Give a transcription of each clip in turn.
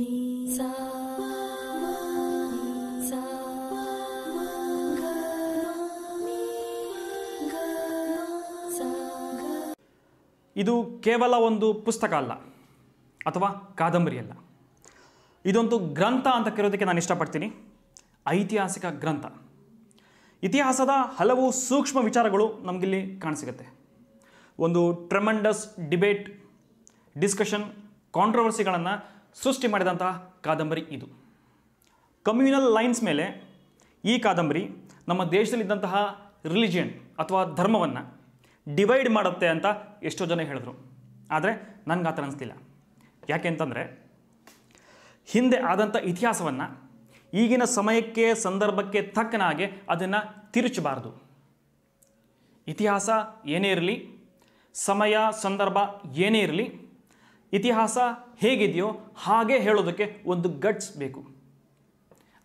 ಇದು ಕೇವಲ ಒಂದು ಪುಸ್ತಕ ಅಲ್ಲ ಅಥವಾ ಕಾದಂಬರಿ ಅಲ್ಲ ಇದೊಂದು ಗ್ರಂಥ ಅಂತ ಕರೆಯೋದಕ್ಕೆ ನಾನು ಇಷ್ಟಪಡ್ತೀನಿ ಐತಿಹಾಸಿಕ ಗ್ರಂಥ ಇತಿಹಾಸದ ಹಲವು ಸೂಕ್ಷ್ಮ ವಿಚಾರಗಳು ನಮಗಿಲ್ಲಿ ಕಾಣಸಿಗುತ್ತೆ ಒಂದು ಟ್ರೆಮಂಡಸ್ ಡಿಬೇಟ್ ಡಿಸ್ಕಷನ್ ಕಾಂಟ್ರವರ್ಸಿಗಳನ್ನು ಸೃಷ್ಟಿ ಮಾಡಿದಂತಹ ಕಾದಂಬರಿ ಇದು ಕಮ್ಯುನಲ್ ಲೈನ್ಸ್ ಮೇಲೆ ಈ ಕಾದಂಬರಿ ನಮ್ಮ ದೇಶದಲ್ಲಿದ್ದಂತಹ ರಿಲಿಜಿಯನ್ ಅಥವಾ ಧರ್ಮವನ್ನು ಡಿವೈಡ್ ಮಾಡುತ್ತೆ ಅಂತ ಎಷ್ಟೋ ಜನ ಹೇಳಿದ್ರು ಆದರೆ ನನಗೆ ಆ ಥರ ಯಾಕೆ ಅಂತಂದರೆ ಹಿಂದೆ ಆದಂಥ ಇತಿಹಾಸವನ್ನು ಈಗಿನ ಸಮಯಕ್ಕೆ ಸಂದರ್ಭಕ್ಕೆ ತಕ್ಕನಾಗೆ ಅದನ್ನು ತಿರುಚಬಾರ್ದು ಇತಿಹಾಸ ಏನೇ ಇರಲಿ ಸಮಯ ಸಂದರ್ಭ ಏನೇ ಇರಲಿ ಇತಿಹಾಸ ಹೇಗಿದೆಯೋ ಹಾಗೆ ಹೇಳೋದಕ್ಕೆ ಒಂದು ಗಟ್ಸ್ ಬೇಕು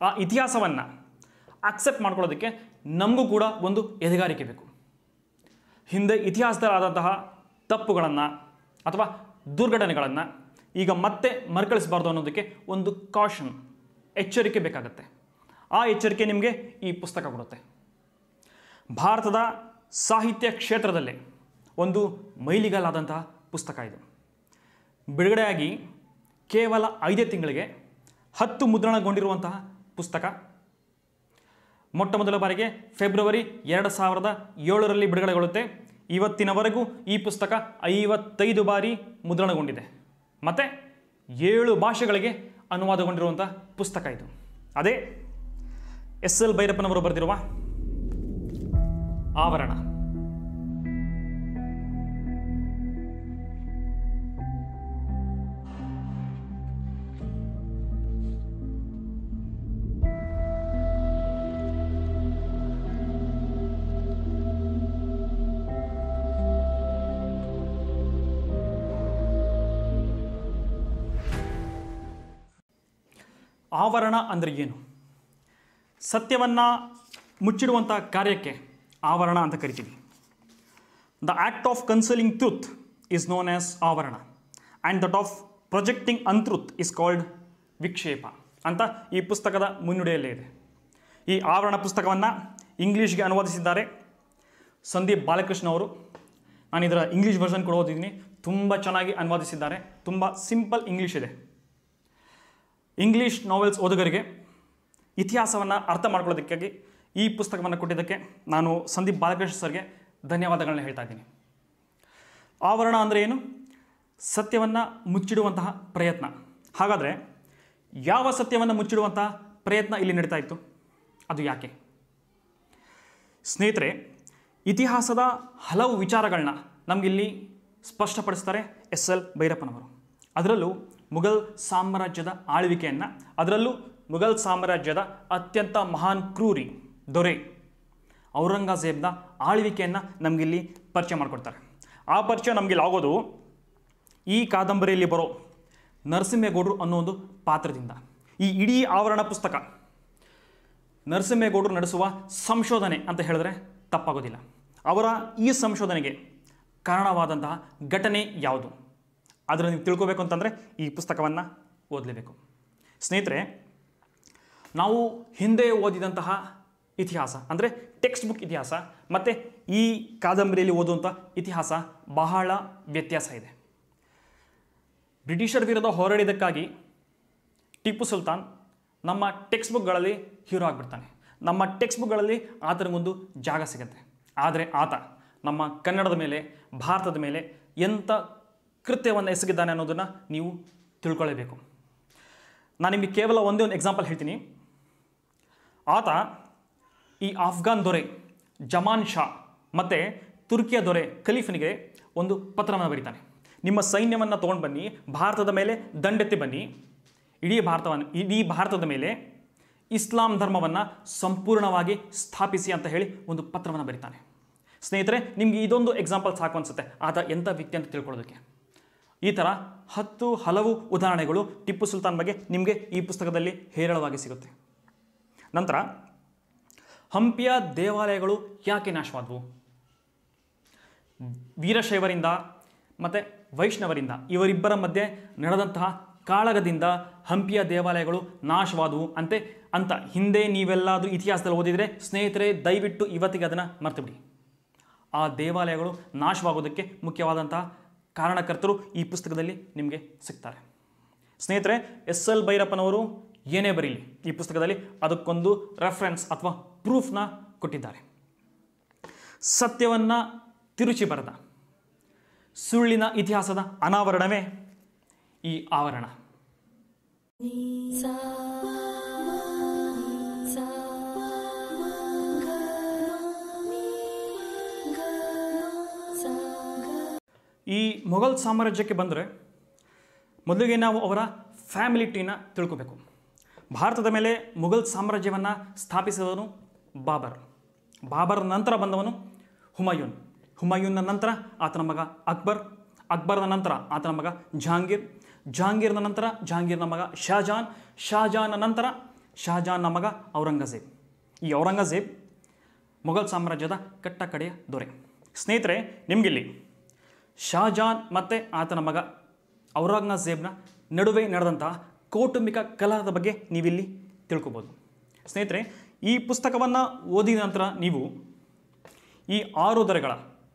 ಆ ಇತಿಹಾಸವನ್ನು ಅಕ್ಸೆಪ್ಟ್ ಮಾಡ್ಕೊಳ್ಳೋದಕ್ಕೆ ನಮಗೂ ಕೂಡ ಒಂದು ಎದೆಗಾರಿಕೆ ಬೇಕು ಹಿಂದೆ ಇತಿಹಾಸದಲ್ಲಾದಂತಹ ತಪ್ಪುಗಳನ್ನು ಅಥವಾ ದುರ್ಘಟನೆಗಳನ್ನು ಈಗ ಮತ್ತೆ ಮರುಕಳಿಸಬಾರ್ದು ಅನ್ನೋದಕ್ಕೆ ಒಂದು ಕಾಷನ್ ಎಚ್ಚರಿಕೆ ಬೇಕಾಗತ್ತೆ ಆ ಎಚ್ಚರಿಕೆ ನಿಮಗೆ ಈ ಪುಸ್ತಕ ಕೊಡುತ್ತೆ ಭಾರತದ ಸಾಹಿತ್ಯ ಕ್ಷೇತ್ರದಲ್ಲೇ ಒಂದು ಮೈಲಿಗಾಲಾದಂತಹ ಪುಸ್ತಕ ಇದು ಬಿಡುಗಡೆಯಾಗಿ ಕೇವಲ ಐದೇ ತಿಂಗಳಿಗೆ ಹತ್ತು ಮುದ್ರಣಗೊಂಡಿರುವಂತಹ ಪುಸ್ತಕ ಮೊಟ್ಟ ಮೊದಲ ಬಾರಿಗೆ ಫೆಬ್ರವರಿ ಎರಡು ಸಾವಿರದ ಏಳರಲ್ಲಿ ಬಿಡುಗಡೆಗೊಳ್ಳುತ್ತೆ ಇವತ್ತಿನವರೆಗೂ ಈ ಪುಸ್ತಕ ಐವತ್ತೈದು ಬಾರಿ ಮುದ್ರಣಗೊಂಡಿದೆ ಮತ್ತು ಏಳು ಭಾಷೆಗಳಿಗೆ ಅನುವಾದಗೊಂಡಿರುವಂಥ ಪುಸ್ತಕ ಇದು ಅದೇ ಎಸ್ ಎಲ್ ಭೈರಪ್ಪನವರು ಬರೆದಿರುವ ಆವರಣ ಆವರಣ ಅಂದರೆ ಏನು ಸತ್ಯವನ್ನು ಮುಚ್ಚಿಡುವಂಥ ಕಾರ್ಯಕ್ಕೆ ಆವರಣ ಅಂತ ಕರಿತೀವಿ the act of concealing truth is known as ಆವರಣ and that of projecting untruth is called ವಿಕ್ಷೇಪ ಅಂತ ಈ ಪುಸ್ತಕದ ಮುನ್ನುಡಿಯಲ್ಲೇ ಇದೆ ಈ ಆವರಣ ಪುಸ್ತಕವನ್ನು ಇಂಗ್ಲೀಷ್ಗೆ ಅನುವಾದಿಸಿದ್ದಾರೆ ಸಂದೀಪ್ ಬಾಲಕೃಷ್ಣ ಅವರು ನಾನು ಇದರ ಇಂಗ್ಲೀಷ್ ವರ್ಷನ್ ಕೂಡ ಓದಿದ್ದೀನಿ ತುಂಬ ಚೆನ್ನಾಗಿ ಅನುವಾದಿಸಿದ್ದಾರೆ ತುಂಬ ಸಿಂಪಲ್ ಇಂಗ್ಲೀಷ್ ಇದೆ ಇಂಗ್ಲೀಷ್ ನಾವೆಲ್ಸ್ ಓದುಗರಿಗೆ ಇತಿಹಾಸವನ್ನು ಅರ್ಥ ಮಾಡ್ಕೊಳ್ಳೋದಕ್ಕಾಗಿ ಈ ಪುಸ್ತಕವನ್ನು ಕೊಟ್ಟಿದ್ದಕ್ಕೆ ನಾನು ಸಂದೀಪ್ ಬಾಲಕೃಷ್ಣ ಸರ್ಗೆ ಧನ್ಯವಾದಗಳನ್ನ ಹೇಳ್ತಾ ಇದ್ದೀನಿ ಆವರಣ ಅಂದರೆ ಏನು ಸತ್ಯವನ್ನು ಮುಚ್ಚಿಡುವಂತಹ ಪ್ರಯತ್ನ ಹಾಗಾದರೆ ಯಾವ ಸತ್ಯವನ್ನು ಮುಚ್ಚಿಡುವಂತಹ ಪ್ರಯತ್ನ ಇಲ್ಲಿ ನಡೀತಾ ಇತ್ತು ಅದು ಯಾಕೆ ಸ್ನೇಹಿತರೆ ಇತಿಹಾಸದ ಹಲವು ವಿಚಾರಗಳನ್ನ ನಮಗಿಲ್ಲಿ ಸ್ಪಷ್ಟಪಡಿಸ್ತಾರೆ ಎಸ್ ಎಲ್ ಭೈರಪ್ಪನವರು ಅದರಲ್ಲೂ ಮುಘಲ್ ಸಾಮ್ರಾಜ್ಯದ ಆಳ್ವಿಕೆಯನ್ನು ಅದರಲ್ಲೂ ಮುಘಲ್ ಸಾಮ್ರಾಜ್ಯದ ಅತ್ಯಂತ ಮಹಾನ್ ಕ್ರೂರಿ ದೊರೆ ಔರಂಗಜೇಬ್ನ ಆಳ್ವಿಕೆಯನ್ನು ನಮಗಿಲ್ಲಿ ಪರಿಚಯ ಮಾಡಿಕೊಡ್ತಾರೆ ಆ ಪರಿಚಯ ನಮಗಿಲ್ಲಿ ಆಗೋದು ಈ ಕಾದಂಬರಿಯಲ್ಲಿ ಬರೋ ನರಸಿಂಹೇಗೌಡರು ಅನ್ನೋ ಒಂದು ಪಾತ್ರದಿಂದ ಈ ಇಡೀ ಆವರಣ ಪುಸ್ತಕ ನರಸಿಂಹೇಗೌಡರು ನಡೆಸುವ ಸಂಶೋಧನೆ ಅಂತ ಹೇಳಿದ್ರೆ ತಪ್ಪಾಗೋದಿಲ್ಲ ಅವರ ಈ ಸಂಶೋಧನೆಗೆ ಕಾರಣವಾದಂತಹ ಘಟನೆ ಯಾವುದು ಆದರೆ ನೀವು ತಿಳ್ಕೋಬೇಕು ಅಂತಂದರೆ ಈ ಪುಸ್ತಕವನ್ನು ಓದಲೇಬೇಕು ಸ್ನೇಹಿತರೆ ನಾವು ಹಿಂದೆ ಓದಿದಂತಹ ಇತಿಹಾಸ ಅಂದರೆ ಟೆಕ್ಸ್ಟ್ ಬುಕ್ ಇತಿಹಾಸ ಮತ್ತು ಈ ಕಾದಂಬರಿಯಲ್ಲಿ ಓದುವಂಥ ಇತಿಹಾಸ ಬಹಳ ವ್ಯತ್ಯಾಸ ಇದೆ ಬ್ರಿಟಿಷರ ವಿರುದ್ಧ ಹೋರಾಡಿದ್ದಕ್ಕಾಗಿ ಟಿಪ್ಪು ಸುಲ್ತಾನ್ ನಮ್ಮ ಟೆಕ್ಸ್ಟ್ ಬುಕ್ಗಳಲ್ಲಿ ಹೀರೋ ಆಗಿಬಿಡ್ತಾನೆ ನಮ್ಮ ಟೆಕ್ಸ್ಟ್ ಬುಕ್ಗಳಲ್ಲಿ ಆತನಿಗೊಂದು ಜಾಗ ಸಿಗುತ್ತೆ ಆದರೆ ಆತ ನಮ್ಮ ಕನ್ನಡದ ಮೇಲೆ ಭಾರತದ ಮೇಲೆ ಎಂಥ ಕೃತ್ಯವನ್ನು ಎಸಗಿದ್ದಾನೆ ಅನ್ನೋದನ್ನು ನೀವು ತಿಳ್ಕೊಳ್ಳೇಬೇಕು ನಾನು ನಿಮಗೆ ಕೇವಲ ಒಂದೇ ಒಂದು ಎಕ್ಸಾಂಪಲ್ ಹೇಳ್ತೀನಿ ಆತ ಈ ಆಫ್ಘಾನ್ ದೊರೆ ಜಮಾನ್ ಶಾ ಮತ್ತು ತುರ್ಕಿಯ ದೊರೆ ಖಲೀಫನಿಗೆ ಒಂದು ಪತ್ರವನ್ನು ಬರೀತಾನೆ ನಿಮ್ಮ ಸೈನ್ಯವನ್ನು ತೊಗೊಂಡು ಬನ್ನಿ ಭಾರತದ ಮೇಲೆ ದಂಡೆತ್ತಿ ಬನ್ನಿ ಇಡೀ ಭಾರತವನ್ನು ಇಡೀ ಭಾರತದ ಮೇಲೆ ಇಸ್ಲಾಂ ಧರ್ಮವನ್ನು ಸಂಪೂರ್ಣವಾಗಿ ಸ್ಥಾಪಿಸಿ ಅಂತ ಹೇಳಿ ಒಂದು ಪತ್ರವನ್ನು ಬರೀತಾನೆ ಸ್ನೇಹಿತರೆ ನಿಮಗೆ ಇದೊಂದು ಎಕ್ಸಾಂಪಲ್ ಸಾಕು ಅನಿಸುತ್ತೆ ಆತ ಎಂಥ ವ್ಯಕ್ತಿ ಅಂತ ತಿಳ್ಕೊಳ್ಳೋದಕ್ಕೆ ಈ ಥರ ಹತ್ತು ಹಲವು ಉದಾಹರಣೆಗಳು ಟಿಪ್ಪು ಸುಲ್ತಾನ್ ಬಗ್ಗೆ ನಿಮಗೆ ಈ ಪುಸ್ತಕದಲ್ಲಿ ಹೇರಳವಾಗಿ ಸಿಗುತ್ತೆ ನಂತರ ಹಂಪಿಯ ದೇವಾಲಯಗಳು ಯಾಕೆ ನಾಶವಾದವು ವೀರಶೈವರಿಂದ ಮತ್ತು ವೈಷ್ಣವರಿಂದ ಇವರಿಬ್ಬರ ಮಧ್ಯೆ ನಡೆದಂತಹ ಕಾಳಗದಿಂದ ಹಂಪಿಯ ದೇವಾಲಯಗಳು ನಾಶವಾದವು ಅಂತೆ ಅಂತ ಹಿಂದೆ ನೀವೆಲ್ಲಾದರೂ ಇತಿಹಾಸದಲ್ಲಿ ಓದಿದರೆ ಸ್ನೇಹಿತರೆ ದಯವಿಟ್ಟು ಇವತ್ತಿಗೆ ಅದನ್ನು ಮರ್ತುಬಿಡಿ ಆ ದೇವಾಲಯಗಳು ನಾಶವಾಗೋದಕ್ಕೆ ಮುಖ್ಯವಾದಂತಹ ಕಾರಣಕರ್ತರು ಈ ಪುಸ್ತಕದಲ್ಲಿ ನಿಮಗೆ ಸಿಗ್ತಾರೆ ಸ್ನೇಹಿತರೆ ಎಸ್ ಎಲ್ ಭೈರಪ್ಪನವರು ಏನೇ ಬರೀಲಿ ಈ ಪುಸ್ತಕದಲ್ಲಿ ಅದಕ್ಕೊಂದು ರೆಫರೆನ್ಸ್ ಅಥವಾ ಪ್ರೂಫ್ನ ಕೊಟ್ಟಿದ್ದಾರೆ ಸತ್ಯವನ್ನು ತಿರುಚಿ ಬರೆದ ಸುಳ್ಳಿನ ಇತಿಹಾಸದ ಅನಾವರಣವೇ ಈ ಆವರಣ ಈ ಮೊಘಲ್ ಸಾಮ್ರಾಜ್ಯಕ್ಕೆ ಬಂದರೆ ಮೊದಲಿಗೆ ನಾವು ಅವರ ಫ್ಯಾಮಿಲಿಟಿನ ತಿಳ್ಕೋಬೇಕು ಭಾರತದ ಮೇಲೆ ಮೊಘಲ್ ಸಾಮ್ರಾಜ್ಯವನ್ನು ಸ್ಥಾಪಿಸಿದವನು ಬಾಬರ್ ಬಾಬರ್ ನಂತರ ಬಂದವನು ಹುಮಾಯೂನ್ ಹುಮಾಯೂನ್ನ ನಂತರ ಆತನ ಮಗ ಅಕ್ಬರ್ ಅಕ್ಬರ್ನ ನಂತರ ಆತನ ಮಗ ಜಹಾಂಗೀರ್ ಜಹಾಂಗೀರ್ನ ನಂತರ ಜಹಾಂಗೀರ್ನ ಮಗ ಶಹಜಾನ್ ಶಹಜಾನ್ ನಂತರ ಶಹಜಾನ್ನ ಮಗ ಔರಂಗಜೇಬ್ ಈ ಔರಂಗಜೇಬ್ ಮೊಘಲ್ ಸಾಮ್ರಾಜ್ಯದ ಕಟ್ಟ ಕಡೆಯ ದೊರೆ ಸ್ನೇಹಿತರೆ ನಿಮಗಿಲ್ಲಿ ಶಾಜಾನ್ ಮತ್ತು ಆತನ ಮಗ ಔರಂಗಜೇಬ್ನ ನಡುವೆ ನಡೆದಂತಹ ಕೌಟುಂಬಿಕ ಕಲಹದ ಬಗ್ಗೆ ನೀವಿಲ್ಲಿ ತಿಳ್ಕೊಬೋದು ಸ್ನೇಹಿತರೆ ಈ ಪುಸ್ತಕವನ್ನು ಓದಿದ ನಂತರ ನೀವು ಈ ಆರು ದೊರೆಗಳ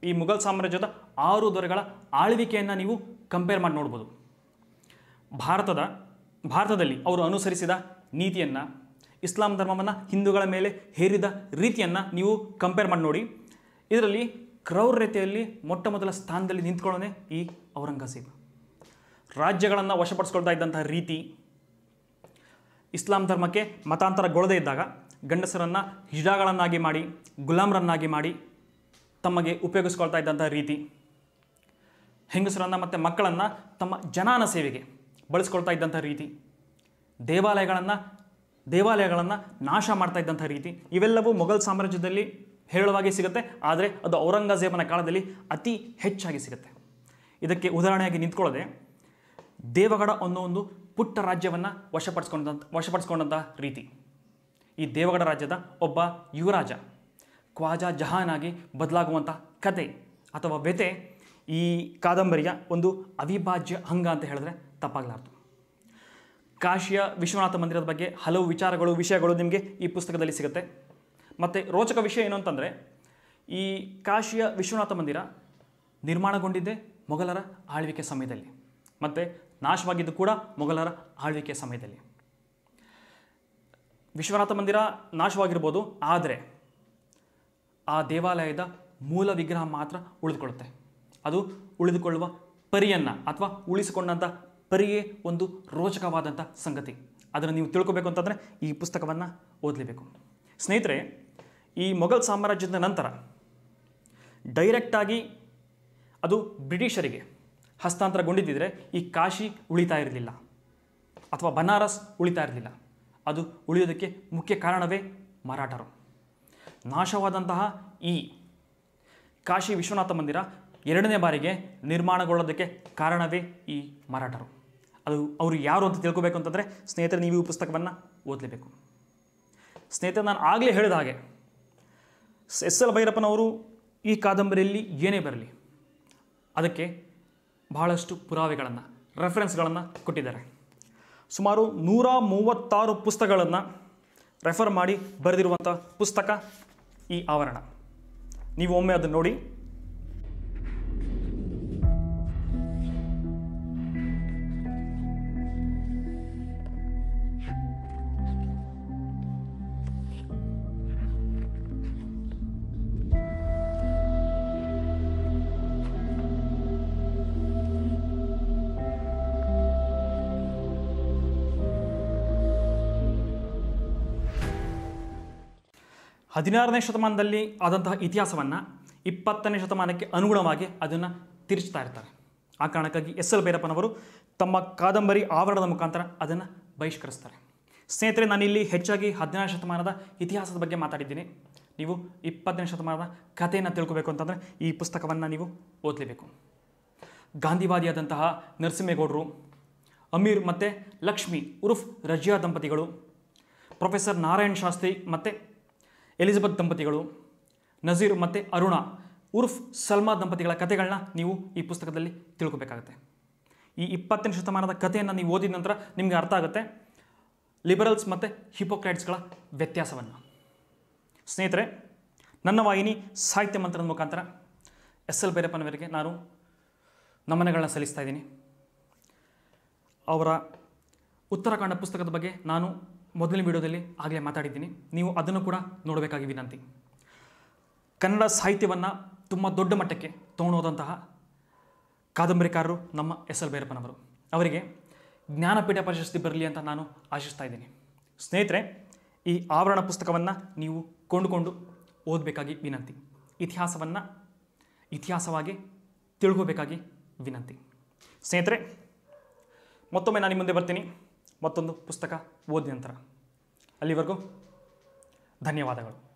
ಈ ಮೊಘಲ್ ಸಾಮ್ರಾಜ್ಯದ ಆರು ದೊರೆಗಳ ಆಳ್ವಿಕೆಯನ್ನು ನೀವು ಕಂಪೇರ್ ಮಾಡಿ ನೋಡ್ಬೋದು ಭಾರತದ ಭಾರತದಲ್ಲಿ ಅವರು ಅನುಸರಿಸಿದ ನೀತಿಯನ್ನು ಇಸ್ಲಾಂ ಧರ್ಮವನ್ನು ಹಿಂದೂಗಳ ಮೇಲೆ ಹೇರಿದ ರೀತಿಯನ್ನು ನೀವು ಕಂಪೇರ್ ಮಾಡಿ ನೋಡಿ ಇದರಲ್ಲಿ ಕ್ರೌರ್ಯತೆಯಲ್ಲಿ ಮೊಟ್ಟ ಮೊದಲ ಸ್ಥಾನದಲ್ಲಿ ನಿಂತ್ಕೊಳ್ಳೋನೆ ಈ ಔರಂಗಜೇಬ್ ರಾಜ್ಯಗಳನ್ನು ವಶಪಡಿಸ್ಕೊಳ್ತಾ ಇದ್ದಂತಹ ರೀತಿ ಇಸ್ಲಾಂ ಧರ್ಮಕ್ಕೆ ಮತಾಂತರಗೊಳ್ಳದೇ ಇದ್ದಾಗ ಗಂಡಸರನ್ನು ಹಿಜಾಗಳನ್ನಾಗಿ ಮಾಡಿ ಗುಲಾಮ್ರನ್ನಾಗಿ ಮಾಡಿ ತಮಗೆ ಉಪಯೋಗಿಸ್ಕೊಳ್ತಾ ಇದ್ದಂಥ ರೀತಿ ಹೆಂಗಸರನ್ನು ಮತ್ತು ಮಕ್ಕಳನ್ನು ತಮ್ಮ ಜನಾನ ಸೇವೆಗೆ ಬಳಸ್ಕೊಳ್ತಾ ಇದ್ದಂಥ ರೀತಿ ದೇವಾಲಯಗಳನ್ನು ದೇವಾಲಯಗಳನ್ನು ನಾಶ ಮಾಡ್ತಾ ಇದ್ದಂಥ ರೀತಿ ಇವೆಲ್ಲವೂ ಮೊಘಲ್ ಸಾಮ್ರಾಜ್ಯದಲ್ಲಿ ಹೇರಳವಾಗಿ ಸಿಗುತ್ತೆ ಆದರೆ ಅದು ಔರಂಗಜೇಬನ ಕಾಲದಲ್ಲಿ ಅತಿ ಹೆಚ್ಚಾಗಿ ಸಿಗುತ್ತೆ ಇದಕ್ಕೆ ಉದಾಹರಣೆಯಾಗಿ ನಿಂತ್ಕೊಳ್ಳದೆ ದೇವಗಡ ಅನ್ನೋ ಒಂದು ಪುಟ್ಟ ರಾಜ್ಯವನ್ನು ವಶಪಡಿಸ್ಕೊಂಡಂಥ ವಶಪಡಿಸ್ಕೊಂಡಂಥ ರೀತಿ ಈ ದೇವಗಡ ರಾಜ್ಯದ ಒಬ್ಬ ಯುವರಾಜ ಖ್ವಾಜಾ ಜಹಾನ್ ಆಗಿ ಬದಲಾಗುವಂಥ ಕತೆ ಅಥವಾ ವ್ಯತೆ ಈ ಕಾದಂಬರಿಯ ಒಂದು ಅವಿಭಾಜ್ಯ ಅಂಗ ಅಂತ ಹೇಳಿದ್ರೆ ತಪ್ಪಾಗಲಾರ್ದು ಕಾಶಿಯ ವಿಶ್ವನಾಥ ಮಂದಿರದ ಬಗ್ಗೆ ಹಲವು ವಿಚಾರಗಳು ವಿಷಯಗಳು ನಿಮಗೆ ಈ ಪುಸ್ತಕದಲ್ಲಿ ಸಿಗುತ್ತೆ ಮತ್ತು ರೋಚಕ ವಿಷಯ ಏನು ಅಂತಂದರೆ ಈ ಕಾಶಿಯ ವಿಶ್ವನಾಥ ಮಂದಿರ ನಿರ್ಮಾಣಗೊಂಡಿದ್ದೆ ಮೊಘಲರ ಆಳ್ವಿಕೆ ಸಮಯದಲ್ಲಿ ಮತ್ತು ನಾಶವಾಗಿದ್ದು ಕೂಡ ಮೊಘಲರ ಆಳ್ವಿಕೆ ಸಮಯದಲ್ಲಿ ವಿಶ್ವನಾಥ ಮಂದಿರ ನಾಶವಾಗಿರ್ಬೋದು ಆದರೆ ಆ ದೇವಾಲಯದ ಮೂಲ ವಿಗ್ರಹ ಮಾತ್ರ ಉಳಿದುಕೊಳ್ಳುತ್ತೆ ಅದು ಉಳಿದುಕೊಳ್ಳುವ ಪರಿಯನ್ನು ಅಥವಾ ಉಳಿಸಿಕೊಂಡಂಥ ಪರಿಯೇ ಒಂದು ರೋಚಕವಾದಂಥ ಸಂಗತಿ ಅದನ್ನು ನೀವು ತಿಳ್ಕೊಬೇಕು ಅಂತಂದರೆ ಈ ಪುಸ್ತಕವನ್ನು ಓದಲೇಬೇಕು ಸ್ನೇಹಿತರೆ ಈ ಮೊಘಲ್ ಸಾಮ್ರಾಜ್ಯದ ನಂತರ ಡೈರೆಕ್ಟಾಗಿ ಅದು ಬ್ರಿಟಿಷರಿಗೆ ಹಸ್ತಾಂತರಗೊಂಡಿದ್ದಿದ್ರೆ ಈ ಕಾಶಿ ಉಳಿತಾ ಇರಲಿಲ್ಲ ಅಥವಾ ಬನಾರಸ್ ಉಳಿತಾ ಇರಲಿಲ್ಲ ಅದು ಉಳಿಯೋದಕ್ಕೆ ಮುಖ್ಯ ಕಾರಣವೇ ಮರಾಠರು ನಾಶವಾದಂತಹ ಈ ಕಾಶಿ ವಿಶ್ವನಾಥ ಮಂದಿರ ಎರಡನೇ ಬಾರಿಗೆ ನಿರ್ಮಾಣಗೊಳ್ಳೋದಕ್ಕೆ ಕಾರಣವೇ ಈ ಮರಾಠರು ಅದು ಅವರು ಯಾರು ಅಂತ ತಿಳ್ಕೋಬೇಕು ಅಂತಂದರೆ ಸ್ನೇಹಿತರೆ ನೀವು ಈ ಪುಸ್ತಕವನ್ನು ಓದಲೇಬೇಕು ಸ್ನೇಹಿತರೆ ನಾನು ಆಗಲೇ ಹೇಳಿದ ಹಾಗೆ ಎಸ್ ಎಲ್ ಭೈರಪ್ಪನವರು ಈ ಕಾದಂಬರಿಯಲ್ಲಿ ಏನೇ ಬರಲಿ ಅದಕ್ಕೆ ಬಹಳಷ್ಟು ಪುರಾವೆಗಳನ್ನು ರೆಫರೆನ್ಸ್ಗಳನ್ನು ಕೊಟ್ಟಿದ್ದಾರೆ ಸುಮಾರು ನೂರ ಮೂವತ್ತಾರು ಪುಸ್ತಕಗಳನ್ನು ರೆಫರ್ ಮಾಡಿ ಬರೆದಿರುವಂಥ ಪುಸ್ತಕ ಈ ಆವರಣ ನೀವು ಒಮ್ಮೆ ಅದನ್ನು ನೋಡಿ ಹದಿನಾರನೇ ಶತಮಾನದಲ್ಲಿ ಆದಂತಹ ಇತಿಹಾಸವನ್ನು ಇಪ್ಪತ್ತನೇ ಶತಮಾನಕ್ಕೆ ಅನುಗುಣವಾಗಿ ಅದನ್ನು ತಿರುಚ್ತಾ ಇರ್ತಾರೆ ಆ ಕಾರಣಕ್ಕಾಗಿ ಎಸ್ ಎಲ್ ಭೈರಪ್ಪನವರು ತಮ್ಮ ಕಾದಂಬರಿ ಆವರಣದ ಮುಖಾಂತರ ಅದನ್ನು ಬಹಿಷ್ಕರಿಸ್ತಾರೆ ಸ್ನೇಹಿತರೆ ನಾನಿಲ್ಲಿ ಹೆಚ್ಚಾಗಿ ಹದಿನಾರು ಶತಮಾನದ ಇತಿಹಾಸದ ಬಗ್ಗೆ ಮಾತಾಡಿದ್ದೀನಿ ನೀವು ಇಪ್ಪತ್ತನೇ ಶತಮಾನದ ಕಥೆಯನ್ನು ತಿಳ್ಕೋಬೇಕು ಅಂತಂದರೆ ಈ ಪುಸ್ತಕವನ್ನು ನೀವು ಓದಲೇಬೇಕು ಗಾಂಧಿವಾದಿಯಾದಂತಹ ನರಸಿಂಹೇಗೌಡರು ಅಮೀರ್ ಮತ್ತು ಲಕ್ಷ್ಮಿ ಉರುಫ್ ರಜಿಯಾ ದಂಪತಿಗಳು ಪ್ರೊಫೆಸರ್ ನಾರಾಯಣ್ ಶಾಸ್ತ್ರಿ ಮತ್ತು ಎಲಿಜಬೆತ್ ದಂಪತಿಗಳು ನಜೀರ್ ಮತ್ತು ಅರುಣ ಉರ್ಫ್ ಸಲ್ಮಾ ದಂಪತಿಗಳ ಕಥೆಗಳನ್ನ ನೀವು ಈ ಪುಸ್ತಕದಲ್ಲಿ ತಿಳ್ಕೊಬೇಕಾಗತ್ತೆ ಈ ಇಪ್ಪತ್ತನೇ ಶತಮಾನದ ಕಥೆಯನ್ನು ನೀವು ಓದಿದ ನಂತರ ನಿಮಗೆ ಅರ್ಥ ಆಗುತ್ತೆ ಲಿಬರಲ್ಸ್ ಮತ್ತು ಹಿಪೋಕ್ರೈಟ್ಸ್ಗಳ ವ್ಯತ್ಯಾಸವನ್ನು ಸ್ನೇಹಿತರೆ ನನ್ನ ವಾಹಿನಿ ಸಾಹಿತ್ಯ ಮಂತ್ರದ ಮುಖಾಂತರ ಎಸ್ ಎಲ್ ಭೈರಪ್ಪನವರಿಗೆ ನಾನು ನಮನಗಳನ್ನ ಸಲ್ಲಿಸ್ತಾ ಇದ್ದೀನಿ ಅವರ ಉತ್ತರಾಖಂಡ ಪುಸ್ತಕದ ಬಗ್ಗೆ ನಾನು ಮೊದಲನೇ ವಿಡಿಯೋದಲ್ಲಿ ಆಗಲೇ ಮಾತಾಡಿದ್ದೀನಿ ನೀವು ಅದನ್ನು ಕೂಡ ನೋಡಬೇಕಾಗಿ ವಿನಂತಿ ಕನ್ನಡ ಸಾಹಿತ್ಯವನ್ನು ತುಂಬ ದೊಡ್ಡ ಮಟ್ಟಕ್ಕೆ ತೊಗೊಂಡೋದಂತಹ ಕಾದಂಬರಿಕಾರರು ನಮ್ಮ ಎಸ್ ಎಲ್ ಭೈರಪ್ಪನವರು ಅವರಿಗೆ ಜ್ಞಾನಪೀಠ ಪ್ರಶಸ್ತಿ ಬರಲಿ ಅಂತ ನಾನು ಆಶಿಸ್ತಾ ಇದ್ದೀನಿ ಸ್ನೇಹಿತರೆ ಈ ಆವರಣ ಪುಸ್ತಕವನ್ನು ನೀವು ಕೊಂಡುಕೊಂಡು ಓದಬೇಕಾಗಿ ವಿನಂತಿ ಇತಿಹಾಸವನ್ನು ಇತಿಹಾಸವಾಗಿ ತಿಳ್ಕೋಬೇಕಾಗಿ ವಿನಂತಿ ಸ್ನೇಹಿತರೆ ಮತ್ತೊಮ್ಮೆ ನಾನು ನಿಮ್ಮ ಮುಂದೆ ಬರ್ತೀನಿ ಮತ್ತೊಂದು ಪುಸ್ತಕ ಓದಿ ನಂತರ ಅಲ್ಲಿವರೆಗೂ ಧನ್ಯವಾದಗಳು